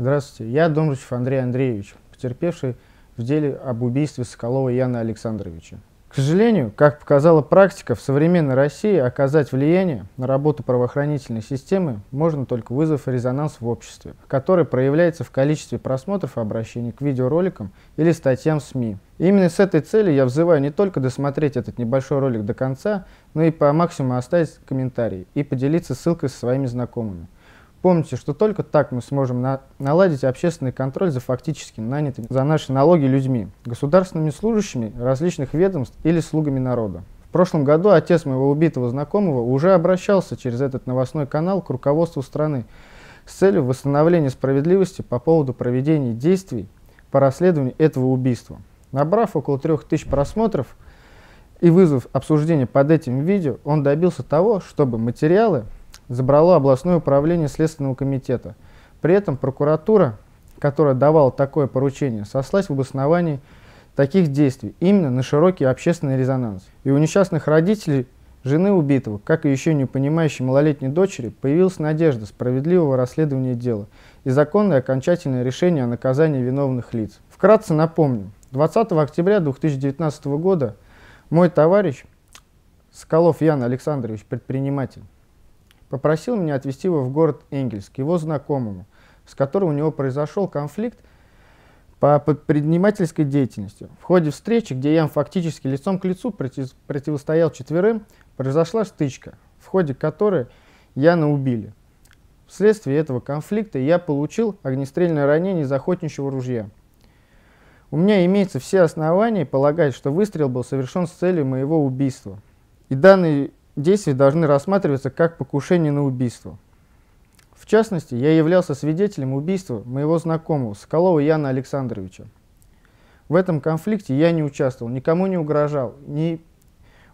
Здравствуйте, я Домрачев Андрей Андреевич, потерпевший в деле об убийстве Соколова Яна Александровича. К сожалению, как показала практика, в современной России оказать влияние на работу правоохранительной системы можно только вызвав резонанс в обществе, который проявляется в количестве просмотров и обращений к видеороликам или статьям в СМИ. И именно с этой целью я взываю не только досмотреть этот небольшой ролик до конца, но и по максимуму оставить комментарий и поделиться ссылкой со своими знакомыми – Помните, что только так мы сможем на наладить общественный контроль за фактически нанятыми за наши налоги людьми, государственными служащими различных ведомств или слугами народа. В прошлом году отец моего убитого знакомого уже обращался через этот новостной канал к руководству страны с целью восстановления справедливости по поводу проведения действий по расследованию этого убийства. Набрав около 3000 просмотров и вызов обсуждения под этим видео, он добился того, чтобы материалы забрало областное управление Следственного комитета. При этом прокуратура, которая давала такое поручение, сослась в обосновании таких действий именно на широкий общественный резонанс. И у несчастных родителей жены убитого, как и еще не понимающей малолетней дочери, появилась надежда справедливого расследования дела и законное окончательное решение о наказании виновных лиц. Вкратце напомню, 20 октября 2019 года мой товарищ Скалов Ян Александрович, предприниматель, попросил меня отвезти его в город Энгельс к его знакомому, с которым у него произошел конфликт по предпринимательской деятельности. В ходе встречи, где я фактически лицом к лицу против, противостоял четверым, произошла стычка, в ходе которой Яна убили. Вследствие этого конфликта я получил огнестрельное ранение из охотничьего ружья. У меня имеются все основания полагать, что выстрел был совершен с целью моего убийства. И данный действий должны рассматриваться как покушение на убийство. В частности, я являлся свидетелем убийства моего знакомого Соколова Яна Александровича. В этом конфликте я не участвовал, никому не угрожал, не...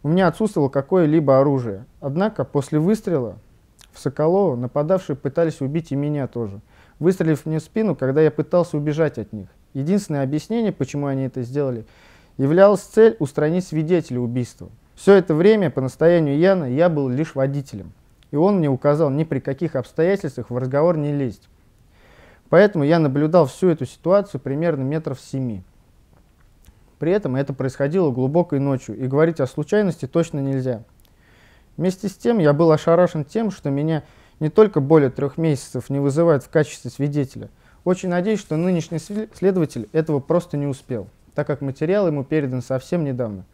у меня отсутствовало какое-либо оружие. Однако после выстрела в Соколова нападавшие пытались убить и меня тоже, выстрелив мне в спину, когда я пытался убежать от них. Единственное объяснение, почему они это сделали, являлась цель устранить свидетеля убийства – все это время по настоянию Яна я был лишь водителем, и он мне указал ни при каких обстоятельствах в разговор не лезть. Поэтому я наблюдал всю эту ситуацию примерно метров семи. При этом это происходило глубокой ночью, и говорить о случайности точно нельзя. Вместе с тем я был ошарашен тем, что меня не только более трех месяцев не вызывают в качестве свидетеля. Очень надеюсь, что нынешний следователь этого просто не успел, так как материал ему передан совсем недавно.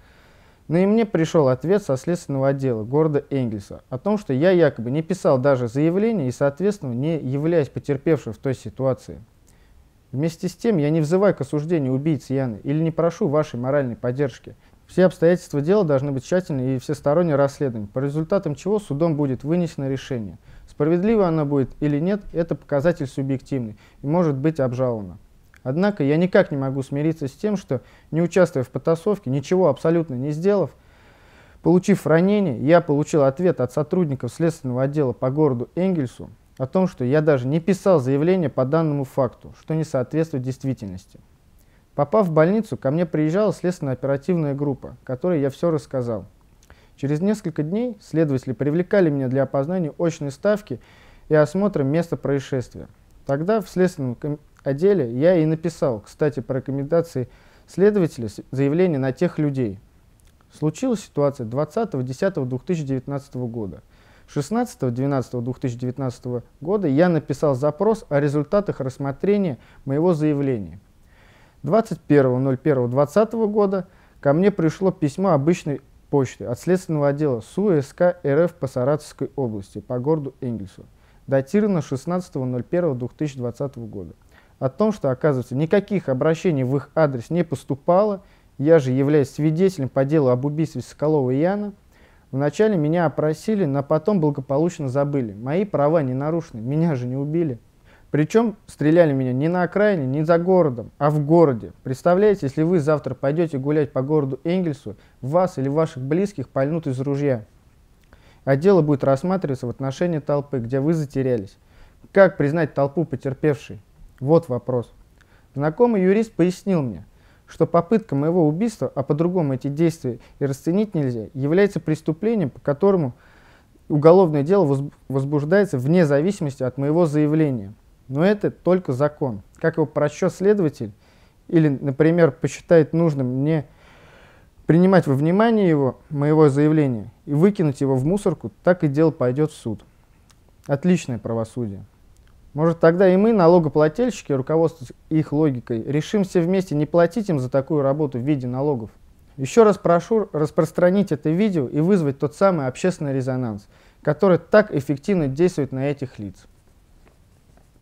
Но ну и мне пришел ответ со следственного отдела города Энгельса о том, что я якобы не писал даже заявление и, соответственно, не являюсь потерпевшим в той ситуации. Вместе с тем, я не взываю к осуждению убийц Яны или не прошу вашей моральной поддержки. Все обстоятельства дела должны быть тщательно и всесторонне расследованы, по результатам чего судом будет вынесено решение. Справедливо оно будет или нет, это показатель субъективный и может быть обжаловано. Однако я никак не могу смириться с тем, что, не участвуя в потасовке, ничего абсолютно не сделав, получив ранение, я получил ответ от сотрудников следственного отдела по городу Энгельсу о том, что я даже не писал заявление по данному факту, что не соответствует действительности. Попав в больницу, ко мне приезжала следственная оперативная группа, которой я все рассказал. Через несколько дней следователи привлекали меня для опознания очной ставки и осмотра места происшествия. Тогда в следственном о деле я и написал, кстати, по рекомендации следователя, заявление на тех людей. Случилась ситуация 20.10.2019 года. 16.12.2019 года я написал запрос о результатах рассмотрения моего заявления. 21.01.2020 года ко мне пришло письмо обычной почты от следственного отдела СУСК РФ по Саратовской области по городу Энгельсу, датировано 16.01.2020 года о том, что, оказывается, никаких обращений в их адрес не поступало. Я же являюсь свидетелем по делу об убийстве Соколова Яна. Вначале меня опросили, но потом благополучно забыли. Мои права не нарушены, меня же не убили. Причем стреляли меня не на окраине, не за городом, а в городе. Представляете, если вы завтра пойдете гулять по городу Энгельсу, вас или ваших близких пальнут из ружья. А дело будет рассматриваться в отношении толпы, где вы затерялись. Как признать толпу потерпевшей? Вот вопрос. Знакомый юрист пояснил мне, что попытка моего убийства, а по-другому эти действия и расценить нельзя, является преступлением, по которому уголовное дело возбуждается вне зависимости от моего заявления. Но это только закон. Как его прочет следователь или, например, посчитает нужным мне принимать во внимание его, моего заявления и выкинуть его в мусорку, так и дело пойдет в суд. Отличное правосудие. Может, тогда и мы, налогоплательщики, руководствуясь их логикой, решимся вместе не платить им за такую работу в виде налогов? Еще раз прошу распространить это видео и вызвать тот самый общественный резонанс, который так эффективно действует на этих лиц.